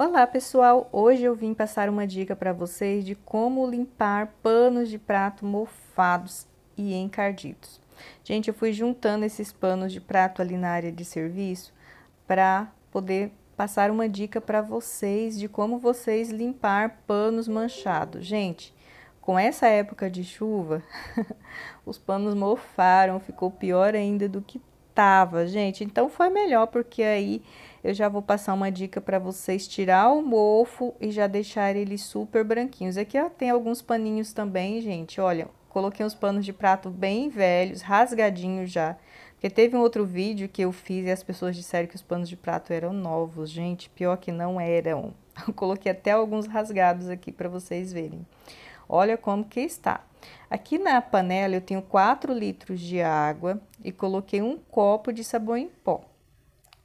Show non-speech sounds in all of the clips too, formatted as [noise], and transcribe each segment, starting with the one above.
Olá pessoal, hoje eu vim passar uma dica para vocês de como limpar panos de prato mofados e encardidos. Gente, eu fui juntando esses panos de prato ali na área de serviço para poder passar uma dica para vocês de como vocês limpar panos manchados. Gente, com essa época de chuva, [laughs] os panos mofaram, ficou pior ainda do que tava, gente. Então foi melhor porque aí eu já vou passar uma dica para vocês tirar o mofo e já deixar ele super branquinhos. Aqui ó, tem alguns paninhos também, gente, olha, coloquei uns panos de prato bem velhos, rasgadinhos já. Porque teve um outro vídeo que eu fiz e as pessoas disseram que os panos de prato eram novos, gente, pior que não eram. [laughs] Eu coloquei até alguns rasgados aqui para vocês verem. Olha como que está. Aqui na panela eu tenho 4 litros de água e coloquei um copo de sabão em pó.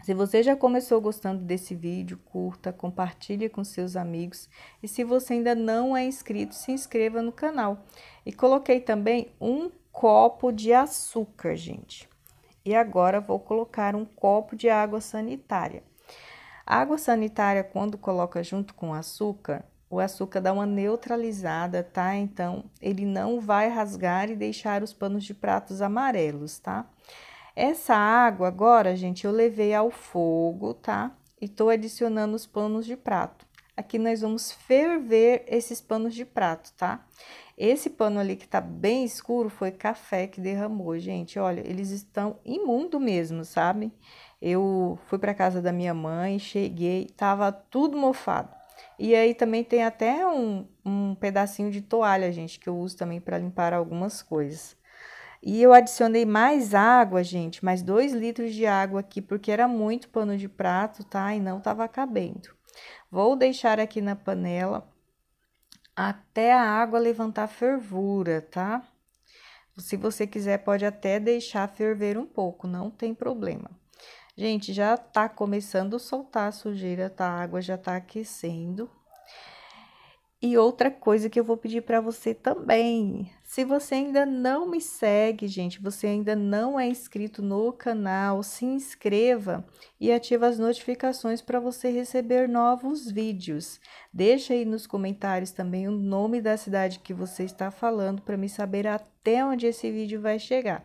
Se você já começou gostando desse vídeo, curta, compartilhe com seus amigos e se você ainda não é inscrito, se inscreva no canal. E coloquei também um copo de açúcar, gente. E agora vou colocar um copo de água sanitária. A água sanitária, quando coloca junto com açúcar, o açúcar dá uma neutralizada, tá? Então, ele não vai rasgar e deixar os panos de pratos amarelos, tá? Essa água agora, gente, eu levei ao fogo, tá? E tô adicionando os panos de prato. Aqui nós vamos ferver esses panos de prato, tá? Esse pano ali que tá bem escuro foi café que derramou, gente. Olha, eles estão imundo mesmo, sabe? Eu fui para casa da minha mãe, cheguei, tava tudo mofado. E aí também tem até um, um pedacinho de toalha, gente, que eu uso também para limpar algumas coisas. E eu adicionei mais água, gente, mais 2 litros de água aqui, porque era muito pano de prato, tá? E não tava cabendo. Vou deixar aqui na panela até a água levantar fervura, tá? Se você quiser, pode até deixar ferver um pouco, não tem problema. Gente, já tá começando a soltar a sujeira, tá? A água já tá aquecendo. E outra coisa que eu vou pedir para você também, se você ainda não me segue, gente, você ainda não é inscrito no canal, se inscreva e ative as notificações para você receber novos vídeos. Deixa aí nos comentários também o nome da cidade que você está falando para me saber até onde esse vídeo vai chegar.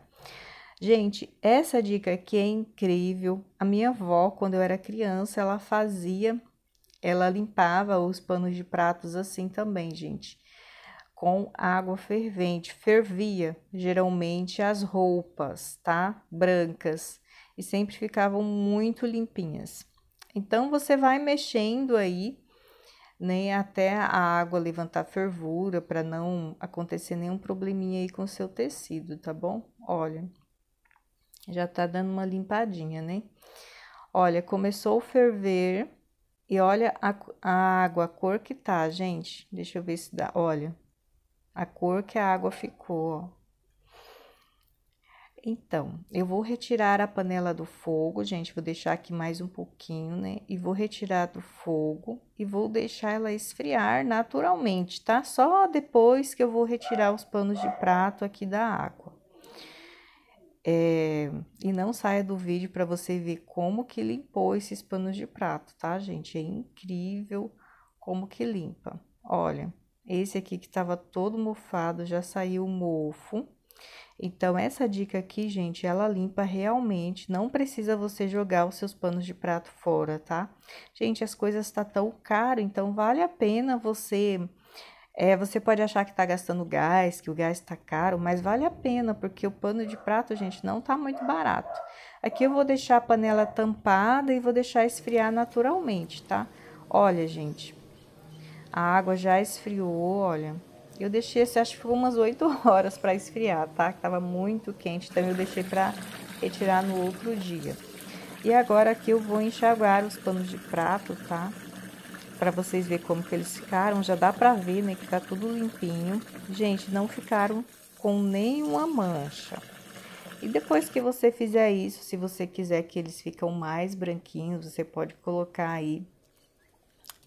Gente, essa dica aqui é incrível. A minha avó, quando eu era criança, ela fazia, ela limpava os panos de pratos assim também, gente com água fervente. Fervia geralmente as roupas, tá? Brancas e sempre ficavam muito limpinhas. Então você vai mexendo aí, né, até a água levantar fervura para não acontecer nenhum probleminha aí com seu tecido, tá bom? Olha, já tá dando uma limpadinha, né? Olha, começou a ferver e olha a, a água, a cor que tá, gente. Deixa eu ver se dá. Olha, a cor que a água ficou. Então, eu vou retirar a panela do fogo, gente, vou deixar aqui mais um pouquinho, né? E vou retirar do fogo e vou deixar ela esfriar naturalmente, tá? Só depois que eu vou retirar os panos de prato aqui da água. É, e não saia do vídeo para você ver como que limpou esses panos de prato, tá, gente? É incrível como que limpa. Olha, esse aqui que estava todo mofado, já saiu o mofo. Então, essa dica aqui, gente, ela limpa realmente, não precisa você jogar os seus panos de prato fora, tá? Gente, as coisas tá tão caro, então vale a pena você... É, você pode achar que está gastando gás, que o gás está caro, mas vale a pena, porque o pano de prato, gente, não está muito barato. Aqui eu vou deixar a panela tampada e vou deixar esfriar naturalmente, tá? Olha, gente, a água já esfriou, olha. Eu deixei, acho que ficou umas 8 [laughs] horas para esfriar, tá? Que tava muito quente, então eu deixei para retirar no outro dia. E agora aqui eu vou enxaguar os panos de prato, tá? Para vocês verem como que eles ficaram, já dá para ver, né, que tá tudo limpinho. Gente, não ficaram com nenhuma mancha. E depois que você fizer isso, se você quiser que eles ficam mais branquinhos, você pode colocar aí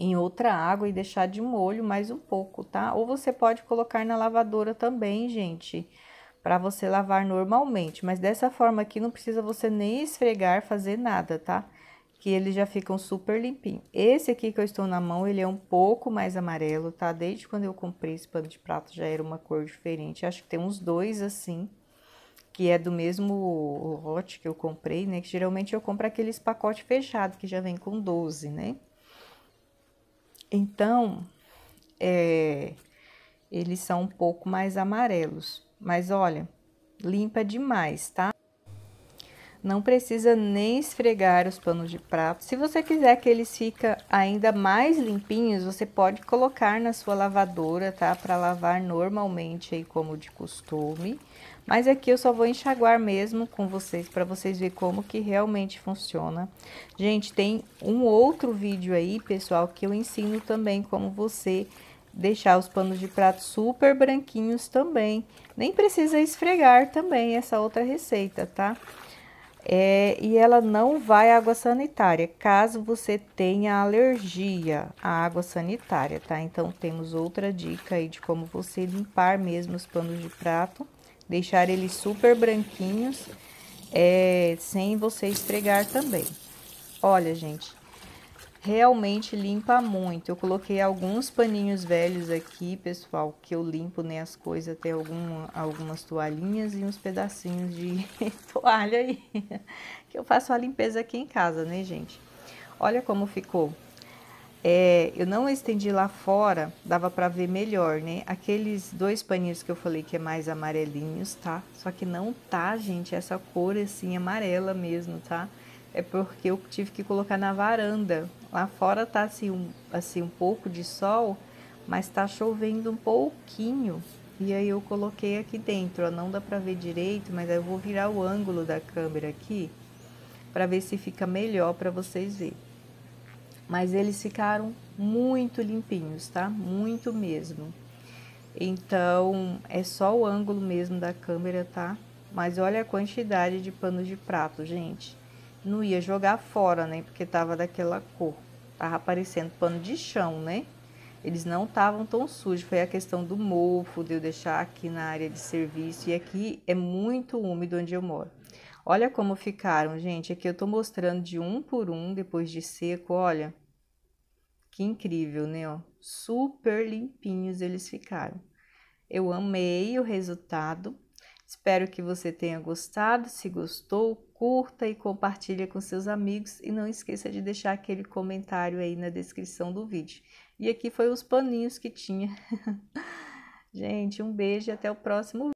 em outra água e deixar de molho mais um pouco, tá? Ou você pode colocar na lavadora também, gente, para você lavar normalmente, mas dessa forma aqui não precisa você nem esfregar, fazer nada, tá? Que eles já ficam super limpinhos. Esse aqui que eu estou na mão, ele é um pouco mais amarelo, tá? Desde quando eu comprei esse pano de prato já era uma cor diferente, acho que tem uns dois assim, que é do mesmo lote que eu comprei, né? Que geralmente eu compro aqueles pacote fechado, que já vem com 12, né? Então, é, eles são um pouco mais amarelos. Mas olha, limpa demais, tá? Não precisa nem esfregar os panos de prato. Se você quiser que eles fiquem ainda mais limpinhos, você pode colocar na sua lavadora, tá? Para lavar normalmente aí como de costume. Mas aqui eu só vou enxaguar mesmo com vocês para vocês verem como que realmente funciona. Gente, tem um outro vídeo aí, pessoal, que eu ensino também como você deixar os panos de prato super branquinhos também. Nem precisa esfregar também essa outra receita, tá? Tá? É, e ela não vai à água sanitária, caso você tenha alergia à água sanitária, tá? Então temos outra dica aí de como você limpar mesmo os panos de prato, deixar eles super branquinhos, é, sem você estregar também. Olha, gente, realmente limpa muito. Eu coloquei alguns paninhos velhos aqui, pessoal, que eu limpo né, as coisas até algumas toalhinhas e uns pedacinhos de [laughs] toalha aí, que eu faço a limpeza aqui em casa, né, gente? Olha como ficou. É, eu não estendi lá fora, dava para ver melhor, né? Aqueles dois paninhos que eu falei que é mais amarelinhos, tá? Só que não tá, gente, essa cor assim amarela mesmo, tá? É porque eu tive que colocar na varanda, Lá fora tá assim um, assim, um pouco de sol, mas tá chovendo um pouquinho. E aí eu coloquei aqui dentro, ó, não dá pra ver direito, mas aí eu vou virar o ângulo da câmera aqui para ver se fica melhor para vocês verem. Mas eles ficaram muito limpinhos, tá? Muito mesmo. Então, é só o ângulo mesmo da câmera, tá? Mas olha a quantidade de panos de prato, gente não ia jogar fora, né? Porque tava daquela cor. Tava aparecendo pano de chão, né? Eles não estavam tão sujos. Foi a questão do mofo, de eu deixar aqui na área de serviço. E aqui é muito úmido onde eu moro. Olha como ficaram, gente. Aqui eu tô mostrando de um por um, depois de seco, olha. Que incrível, né? Ó, super limpinhos eles ficaram. Eu amei o resultado. Espero que você tenha gostado. Se gostou, curta e compartilha com seus amigos e não esqueça de deixar aquele comentário aí na descrição do vídeo. E aqui foi os paninhos que tinha. [laughs] Gente, um beijo e até o próximo